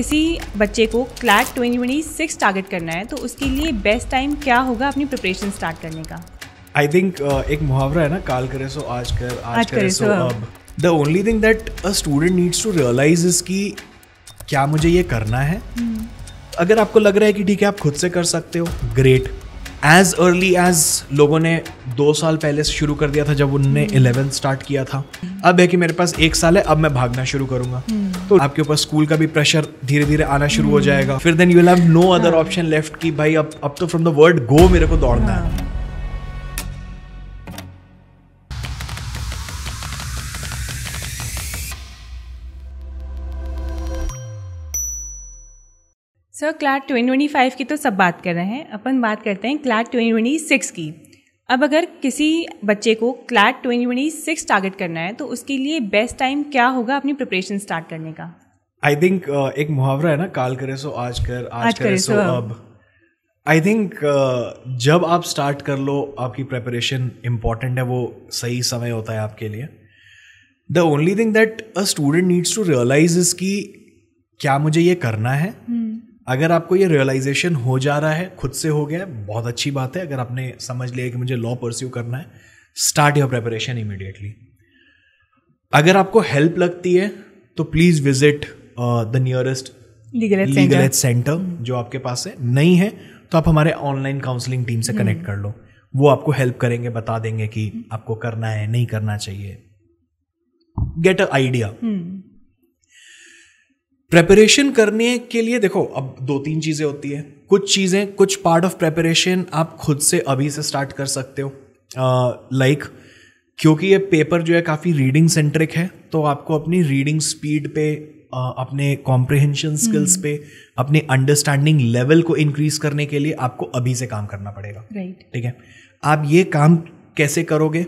किसी बच्चे को क्लैट ट्वेंटी सिक्स टारगेट करना है तो उसके लिए बेस्ट टाइम क्या होगा अपनी प्रिपरेशन स्टार्ट करने का आई थिंक uh, एक मुहावरा है ना काल करे सो आज कर आज, आज करे सो अब the only thing that a student needs to realise is कि क्या मुझे ये करना है hmm. अगर आपको लग रहा है कि ठीक है आप खुद से कर सकते हो ग्रेट एज अर्ली एज लोगों ने दो साल पहले से शुरू कर दिया था जब उनने इलेवेंथ हम्म। स्टार्ट किया था अब है कि मेरे पास एक साल है अब मैं भागना शुरू करूंगा हम्म। तो आपके ऊपर स्कूल का भी प्रेशर धीरे धीरे आना शुरू हो हम्म। जाएगा फिर then you have no other option left कि भाई अब अब तो फ्रॉम द वर्ल्ड गो मेरे को दौड़ना है हाँ। सर क्लास ट्वेंटी की तो सब बात कर रहे हैं अपन बात करते हैं क्लास ट्वेंटी की अब अगर किसी बच्चे को क्लास ट्वेंटी टारगेट करना है तो उसके लिए बेस्ट टाइम क्या होगा अपनी प्रिपरेशन स्टार्ट करने का आई थिंक uh, एक मुहावरा है ना काल करे सो आज कर आज, आज करे सो अब आई थिंक uh, जब आप स्टार्ट कर लो आपकी प्रेपरेशन इम्पॉर्टेंट है वो सही समय होता है आपके लिए the only thing that a student needs to realise is कि क्या मुझे ये करना है hmm. अगर आपको ये रियलाइजेशन हो जा रहा है खुद से हो गया बहुत अच्छी बात है अगर आपने समझ लिया कि मुझे लॉ परस्यू करना है स्टार्ट योर प्रेपरेशन इमिडिएटली अगर आपको हेल्प लगती है तो please visit the nearest legal aid centre जो आपके पास है नहीं है तो आप हमारे ऑनलाइन काउंसलिंग टीम से कनेक्ट हम्म। कर लो वो आपको हेल्प करेंगे बता देंगे कि आपको करना है नहीं करना चाहिए गेट अ आइडिया प्रेपरेशन करने के लिए देखो अब दो तीन चीज़ें होती है कुछ चीज़ें कुछ पार्ट ऑफ प्रेपरेशन आप खुद से अभी से स्टार्ट कर सकते हो लाइक uh, like, क्योंकि ये पेपर जो है काफ़ी रीडिंग सेंट्रिक है तो आपको अपनी रीडिंग स्पीड हम्म। पे अपने कॉम्प्रिहेंशन स्किल्स पे अपने अंडरस्टैंडिंग लेवल को इंक्रीज करने के लिए आपको अभी से काम करना पड़ेगा राइट ठीक है आप ये काम कैसे करोगे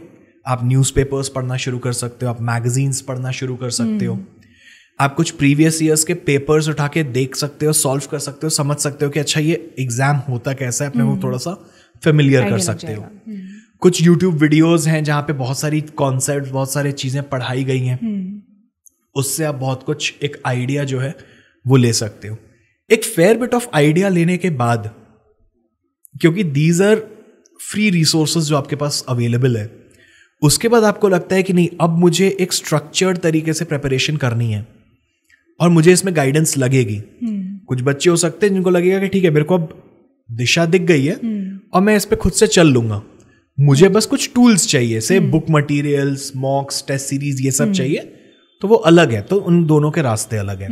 आप न्यूज़पेपर्स पढ़ना शुरू कर सकते हो आप मैगजीन्स पढ़ना शुरू कर सकते हो हम्म। आप कुछ प्रीवियस ईयर्स के पेपर्स उठा के देख सकते हो सॉल्व कर सकते हो समझ सकते हो कि अच्छा ये एग्जाम होता कैसा है अपने वो हम्म। थोड़ा सा फेमिलियर कर सकते हो हम्म। कुछ यूट्यूब वीडियोज हैं जहाँ पे बहुत सारी कॉन्सेप्ट बहुत सारी चीज़ें पढ़ाई गई हैं हम्म। उससे आप बहुत कुछ एक आइडिया जो है वो ले सकते हो एक फेयर बिट ऑफ आइडिया लेने के बाद क्योंकि दीज आर फ्री रिसोर्सेज जो आपके पास अवेलेबल है उसके बाद आपको लगता है कि नहीं अब मुझे एक स्ट्रक्चर्ड तरीके से प्रेपरेशन करनी है और मुझे इसमें गाइडेंस लगेगी हम्म। कुछ बच्चे हो सकते हैं जिनको लगेगा कि ठीक है मेरे को अब दिशा दिख गई है हम्म। और मैं इस पर खुद से चल लूंगा मुझे बस कुछ टूल्स चाहिए से book materials mocks test series ये सब हम्म। चाहिए तो वो अलग है तो उन दोनों के रास्ते अलग है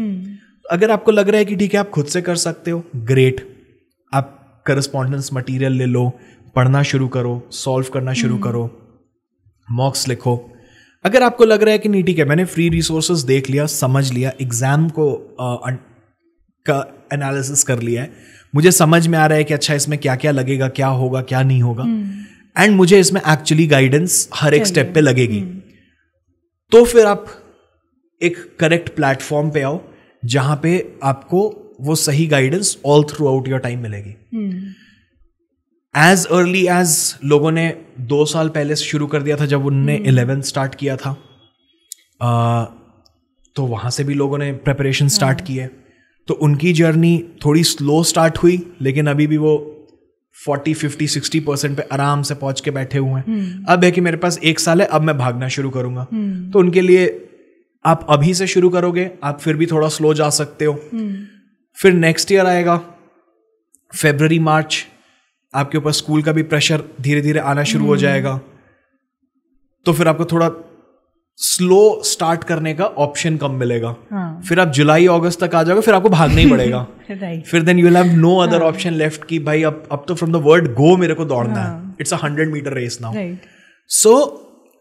अगर आपको लग रहा है कि ठीक है आप खुद से कर सकते हो ग्रेट आप करस्पॉन्डेंस मटेरियल ले लो पढ़ना शुरू करो सॉल्व करना शुरू करो मॉक्स लिखो अगर आपको लग रहा है कि नहीं ठीक है मैंने फ्री रिसोर्सेज देख लिया समझ लिया एग्जाम को आ, का एनालिसिस कर लिया है मुझे समझ में आ रहा है कि अच्छा इसमें क्या क्या लगेगा क्या होगा क्या नहीं होगा एंड हम्म। मुझे इसमें एक्चुअली गाइडेंस हर एक स्टेप पे लगेगी हम्म। तो फिर आप एक करेक्ट प्लेटफॉर्म पे आओ जहां पे आपको वो सही guidance all throughout your time मिलेगी हम्म। एज अर्ली एज लोगों ने दो साल पहले शुरू कर दिया था जब उनने इलेवेंथ हम्म। स्टार्ट किया था आ, तो वहाँ से भी लोगों ने प्रेपरेशन स्टार्ट की है तो उनकी जर्नी थोड़ी स्लो स्टार्ट हुई लेकिन अभी भी वो फोर्टी फिफ्टी सिक्सटी परसेंट पे आराम से पहुंच के बैठे हुए हैं हम्म। अब है कि मेरे पास एक साल है अब मैं भागना शुरू करूंगा हम्म। तो उनके लिए आप अभी से शुरू करोगे आप फिर भी थोड़ा स्लो जा सकते हो फिर नेक्स्ट ईयर आएगा फेबररी मार्च आपके ऊपर स्कूल का भी प्रेशर धीरे धीरे आना शुरू हो हम्म। जाएगा तो फिर आपको थोड़ा स्लो स्टार्ट करने का ऑप्शन कम मिलेगा हाँ. फिर आप जुलाई अगस्त तक आ जाओगे फिर आपको भागना ही पड़ेगा फिर then you have no other option left कि भाई अब अब तो फ्रॉम द वर्ड गो मेरे को दौड़ना हाँ. है it's a hundred metre race now so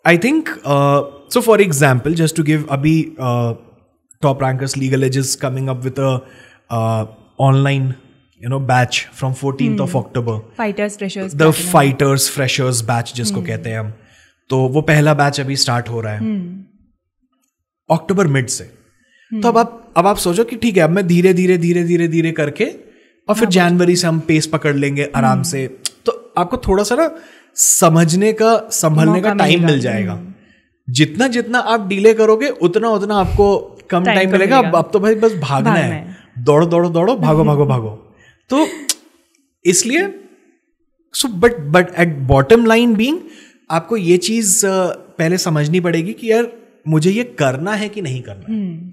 I think so for example just to give अभी Top Rankers Legal is coming up with online you know batch from fourteen of October fighters freshers the fighters freshers batch जिसको hmm. कहते हैं हम तो वो पहला batch अभी start हो रहा है अक्टूबर hmm. मिड से hmm. तो अब आप अब आप सोचो कि ठीक है अब मैं धीरे धीरे धीरे धीरे धीरे करके और फिर जनवरी हाँ, से हम पेस पकड़ लेंगे आराम से तो आपको थोड़ा सा ना समझने का संभलने का टाइम मिल जाएगा जितना जितना आप डीले करोगे उतना उतना आपको कम टाइम मिलेगा अब तो भाई बस भागना है दौड़ो दौड़ो दौड़ो भागो भागो भागो तो इसलिए so but but at bottom line being आपको ये चीज पहले समझनी पड़ेगी कि यार मुझे ये करना है कि नहीं करना hmm. हम्म।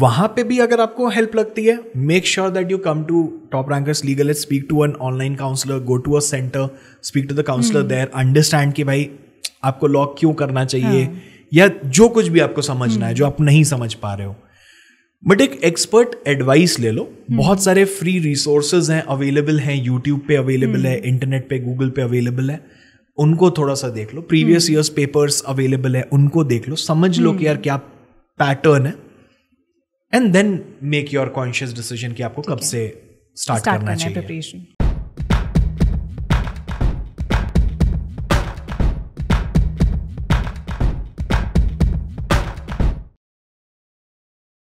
वहां पे भी अगर आपको हेल्प लगती है make sure that you come to Top Rankers Legal at speak to an online counsellor go to a centre speak to the counsellor there understand कि भाई आपको लॉक क्यों करना चाहिए हाँ। या जो कुछ भी आपको समझना hmm. है हम्म। जो आप नहीं समझ पा रहे हो बट एक एक्सपर्ट एडवाइस ले लो हम्म। बहुत सारे फ्री रिसोर्सेज हैं अवेलेबल हैं यूट्यूब पे अवेलेबल है इंटरनेट पे गूगल पे अवेलेबल है उनको थोड़ा सा देख लो प्रीवियस ईयर्स पेपर्स अवेलेबल है उनको देख लो समझ लो कि यार हम्म। क्या पैटर्न है and then make your conscious decision कि आपको कब से स्टार्ट करना चाहिए